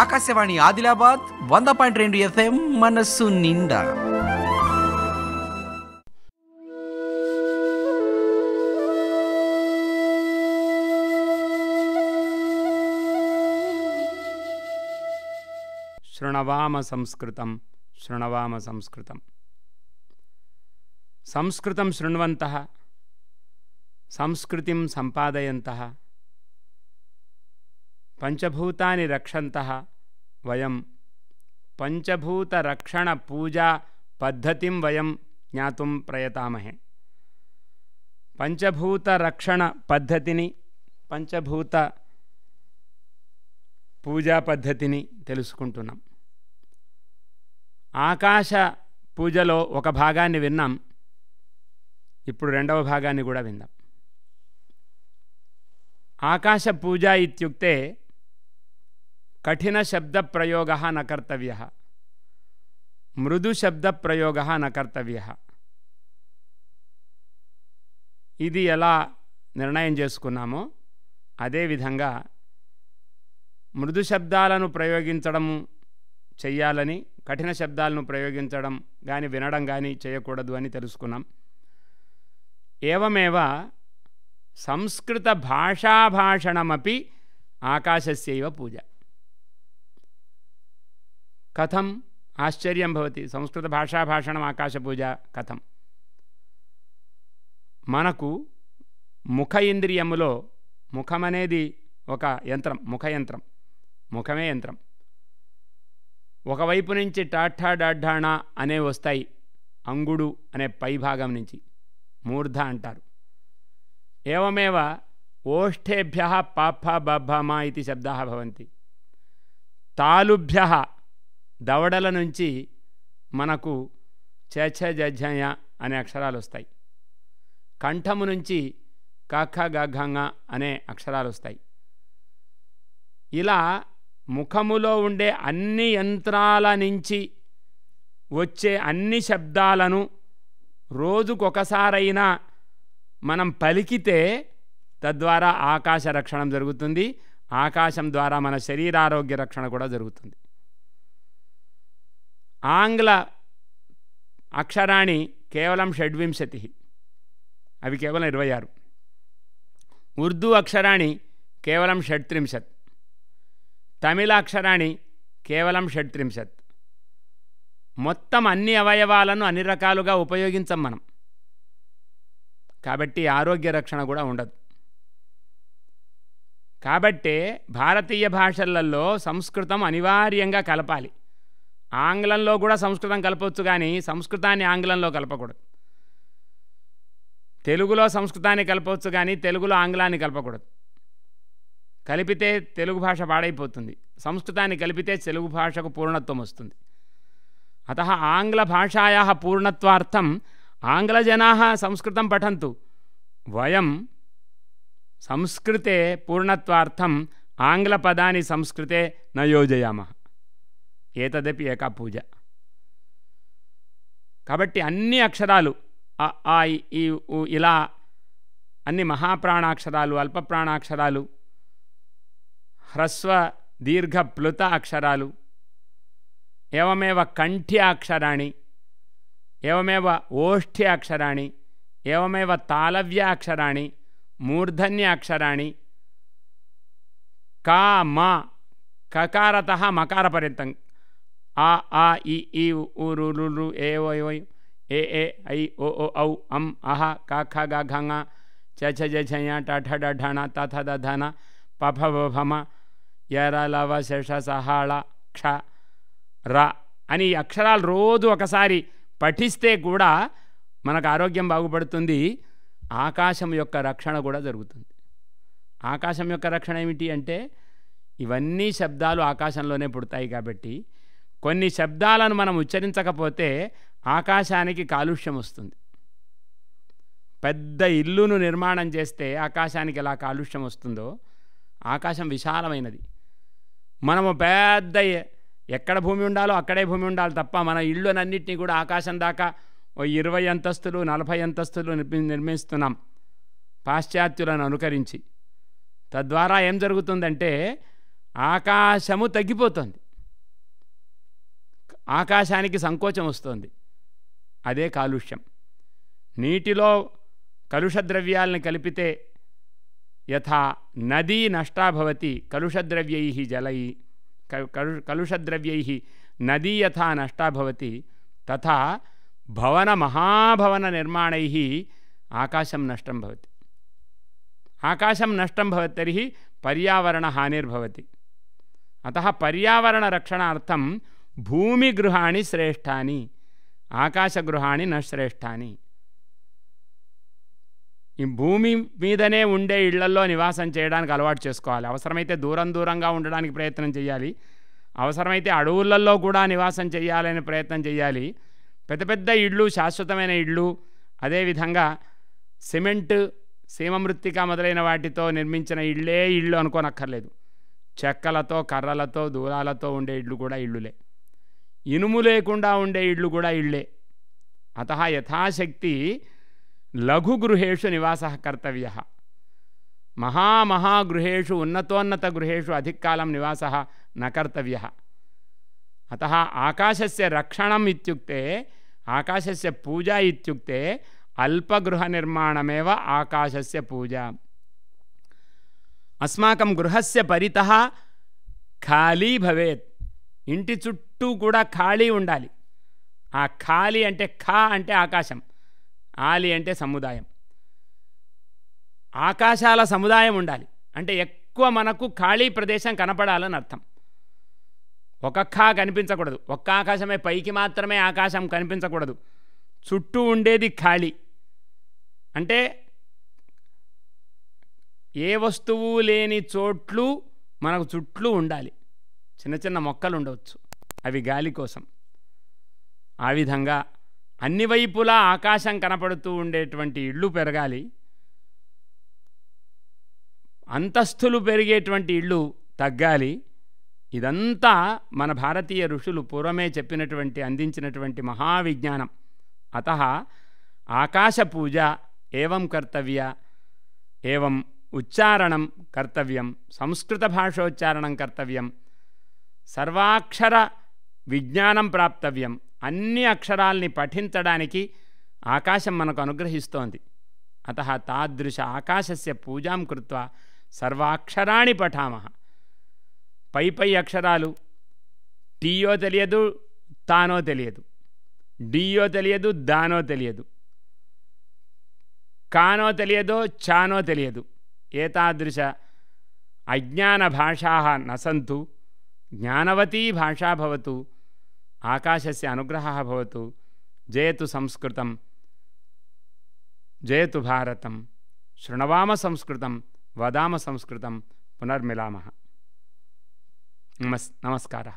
ఆకాశవాణి ఆదిలాబాద్ వంద పాయింట్ రెండు ఎఫ్ఎం మనస్సు నిండా శృణవామ సంస్కృతం శృణవామ సంస్కృతం సంస్కృతం శృణ్వంతः సంస్కృతిం సంపాదయంతः పంచభూతాన్ని రక్షంత వయం పూజా పద్ధతిం వయం జ్ఞాతుం ప్రయతామహే పంచభూతరక్షణ పద్ధతిని పంచభూత పూజా పద్ధతిని తెలుసుకుంటున్నాం ఆకాశ పూజలో ఒక భాగాన్ని విన్నాం ఇప్పుడు రెండవ భాగాన్ని కూడా విందాం ఆకాశ పూజ ఇత్యుక్తే కఠిన कठिनशब्दप्रयोगः మృదు శబ్ద మృదుశబ్దప్రయోగ నకర్తవ్య ఇది ఎలా నిర్ణయం చేసుకున్నామో అదేవిధంగా మృదు శబ్దాలను ప్రయోగించడము చెయ్యాలని కఠిన శబ్దాలను ప్రయోగించడం కానీ వినడం కానీ చేయకూడదు అని తెలుసుకున్నాం ఏవమేవ సంస్కృత భాషాభాషణమీ ఆకాశస్యవ పూజ కథం ఆశ్చర్యం భవతి సంస్కృత భాషాభాషణం ఆకాశపూజ కథం మనకు ముఖ ఇంద్రియములో ముఖమనేది ఒక యంత్రం ముఖ యంత్రం ముఖమే యంత్రం ఒకవైపు నుంచి టాఠా డాఢాణా అనే వస్తాయి అంగుడు అనే పైభాగం నుంచి మూర్ధ అంటారు ఏవమేవ ఓష్ఠేభ్య పాఫ బాబ్బామా ఇది శబ్దాభవంతి తాలుభ్య దవడల నుంచి మనకు చేఛ అనే అక్షరాలు వస్తాయి కంఠము నుంచి కాఖ గాఘంగ అనే అక్షరాలు వస్తాయి ఇలా ముఖములో ఉండే అన్ని యంత్రాల నుంచి వచ్చే అన్ని శబ్దాలను రోజుకొకసారైనా మనం పలికితే తద్వారా ఆకాశ రక్షణం జరుగుతుంది ఆకాశం ద్వారా మన శరీరారోగ్య రక్షణ కూడా జరుగుతుంది ఆంగ్ల అక్షరాణి కేవలం షడ్వింశతి అవి కేవలం ఇరవై ఆరు ఉర్దూ అక్షరాణి కేవలం షడ్త్రింశత్ తమిళ అక్షరాణి కేవలం షడ్త్రింశత్ మొత్తం అన్ని అవయవాలను అన్ని రకాలుగా ఉపయోగించం మనం కాబట్టి ఆరోగ్య రక్షణ కూడా ఉండదు కాబట్టే భారతీయ భాషలలో సంస్కృతం అనివార్యంగా కలపాలి ఆంగ్లంలో కూడా సంస్కృతం కలపవచ్చు కానీ సంస్కృతాన్ని ఆంగ్లంలో కలపకూడదు తెలుగులో సంస్కృతాన్ని కలపవచ్చు కానీ తెలుగులో ఆంగ్లాన్ని కలపకూడదు కలిపితే తెలుగు భాష పాడైపోతుంది సంస్కృతాన్ని కలిపితే తెలుగు భాషకు పూర్ణత్వం వస్తుంది అత ఆంగ్ల భాషాయా పూర్ణత్వార్థం ఆంగ్లజనా సంస్కృతం పఠంతు వయం సంస్కృతే పూర్ణత్వార్థం ఆంగ్లపదాన్ని సంస్కృతే నయోజయామ ಎದಿ ಎ ಪೂಜಾ ಕಾಬಿ ಅನ್ನ ಅಕ್ಷೂ ಇಲ್ಲ ಅನ್ನ ಮಹಾಪ್ರಣಾಕ್ಷರೂ ಅಲ್ಪಪ್ರಣಾಕ್ಷರೂ ಹ್ರಸ್ವದೀರ್ಘಪ್ಲುತ ಅಕ್ಷಮೇವ ಕಂಠ್ಯಾಕ್ಷರಮೇಕ್ಷರೀಮೇ ತಾಳವ್ಯಾ ಅಕ್ಷಿ ಮೂರ್ಧನ್ಯ ಅಕ್ಷರ ಕಕಾರ ಮಕಾರಪರ್ಯಂತ ఆ ఆ ఇ ఈ ఉరు ఏ ఓయ్ ఓయ్ ఏ ఏ ఐ ఓ ఓ ఔ అం అహ కాఖ గాఘాంగ చ ఛ జ ఛయా టాఠ డఢాణ తథ దధాన పఫ భమ యర లవ శేష సహాళ క్ష ర అని ఈ అక్షరాలు రోజు ఒకసారి పఠిస్తే కూడా మనకు ఆరోగ్యం బాగుపడుతుంది ఆకాశం యొక్క రక్షణ కూడా జరుగుతుంది ఆకాశం యొక్క రక్షణ ఏమిటి అంటే ఇవన్నీ శబ్దాలు ఆకాశంలోనే పుడతాయి కాబట్టి కొన్ని శబ్దాలను మనం ఉచ్చరించకపోతే ఆకాశానికి కాలుష్యం వస్తుంది పెద్ద ఇల్లును నిర్మాణం చేస్తే ఆకాశానికి ఎలా కాలుష్యం వస్తుందో ఆకాశం విశాలమైనది మనము పెద్ద ఎక్కడ భూమి ఉండాలో అక్కడే భూమి ఉండాలి తప్ప మన ఇళ్ళనన్నింటినీ కూడా ఆకాశం దాకా ఓ ఇరవై అంతస్తులు నలభై అంతస్తులు నిర్మిస్తున్నాం పాశ్చాత్యులను అనుకరించి తద్వారా ఏం జరుగుతుందంటే ఆకాశము తగ్గిపోతుంది ఆకాశానికి సంకోచం వస్తుంది అదే కాలుష్యం నీటిలో కలుష ద్రవ్యాలను కలిపితే యథా నదీ నష్టాభవతి కలుషద్రవ్యై జలై కలుషద్రవ్యై నదీ యథా నష్టాభవతి తథా భవన మహాభవన నిర్మాణై ఆకాశం నష్టం భవతి ఆకాశం నష్టం భవతి తర్హి పర్యావరణ హానిర్భవతి అత పర్యావరణ రక్షణార్థం భూమి గృహాణి శ్రేష్టాని ఆకాశ గృహాణి నశ్రేష్టాని ఈ భూమి మీదనే ఉండే ఇళ్లల్లో నివాసం చేయడానికి అలవాటు చేసుకోవాలి అవసరమైతే దూరం దూరంగా ఉండడానికి ప్రయత్నం చేయాలి అవసరమైతే అడవులలో కూడా నివాసం చేయాలని ప్రయత్నం చేయాలి పెద్ద పెద్ద ఇళ్ళు శాశ్వతమైన ఇళ్ళు అదేవిధంగా సిమెంట్ సీమమృత్తిక మొదలైన వాటితో నిర్మించిన ఇళ్ళే ఇళ్ళు అనుకోనక్కర్లేదు చెక్కలతో కర్రలతో దూరాలతో ఉండే ఇళ్ళు కూడా ఇళ్ళులే ఇనుము లేకుండా ఉండే ఇళ్ళు కూడా ఇళ్లే అత యథాశక్తి లఘుగృహేషు నివాస కర్తవ్య మహామహాగృహేషు ఉన్నతోన్నతగృహేషు అధికాలం నివాస నకర్తవ్య అత ఆకాశస్య రక్షణం ఇత్యుక్తే ఆకాశస్య పూజ ఇత్యుక్తే అల్పగృహనిర్మాణమేవ ఆకాశస్య పూజ అస్మాకం గృహస్య పరిత ఖాళీ భవేత్ ఇంటి చుట్టూ చుట్టూ కూడా ఖాళీ ఉండాలి ఆ ఖాళీ అంటే ఖా అంటే ఆకాశం ఆలి అంటే సముదాయం ఆకాశాల సముదాయం ఉండాలి అంటే ఎక్కువ మనకు ఖాళీ ప్రదేశం కనపడాలని అర్థం ఒక ఖా కనిపించకూడదు ఒక్క ఆకాశమే పైకి మాత్రమే ఆకాశం కనిపించకూడదు చుట్టూ ఉండేది ఖాళీ అంటే ఏ వస్తువు లేని చోట్లు మనకు చుట్లు ఉండాలి చిన్న చిన్న మొక్కలు ఉండవచ్చు అవి గాలి కోసం ఆ విధంగా అన్ని వైపులా ఆకాశం కనపడుతూ ఉండేటువంటి ఇళ్ళు పెరగాలి అంతస్తులు పెరిగేటువంటి ఇళ్ళు తగ్గాలి ఇదంతా మన భారతీయ ఋషులు పూర్వమే చెప్పినటువంటి అందించినటువంటి మహావిజ్ఞానం అత ఆకాశ పూజ ఏవం కర్తవ్య ఏవం ఉచ్చారణం కర్తవ్యం సంస్కృత భాషోచ్చారణం కర్తవ్యం సర్వాక్షర విజ్ఞానం ప్రాప్తవ్యం అన్ని అక్షరాల్ని పఠించడానికి ఆకాశం మనకు అనుగ్రహిస్తోంది అత తాదృశ ఆకాశస్య పూజాం కృత్వా సర్వాక్షరాణి పఠామ పై పై అక్షరాలు టీయో తెలియదు తానో తెలియదు డియో తెలియదు దానో తెలియదు కానో తెలియదో చానో తెలియదు ఏతాదృశ అజ్ఞాన భాషా నసంతు జ్ఞానవతీ భాషా భవతు आकाशस्य अनुग्रहः भवतु जयतु संस्कृतं जयतु भारतं शृणवाम संस्कृतं वदाम संस्कृतं पुनर्मिलामः नमस् नमस्कारः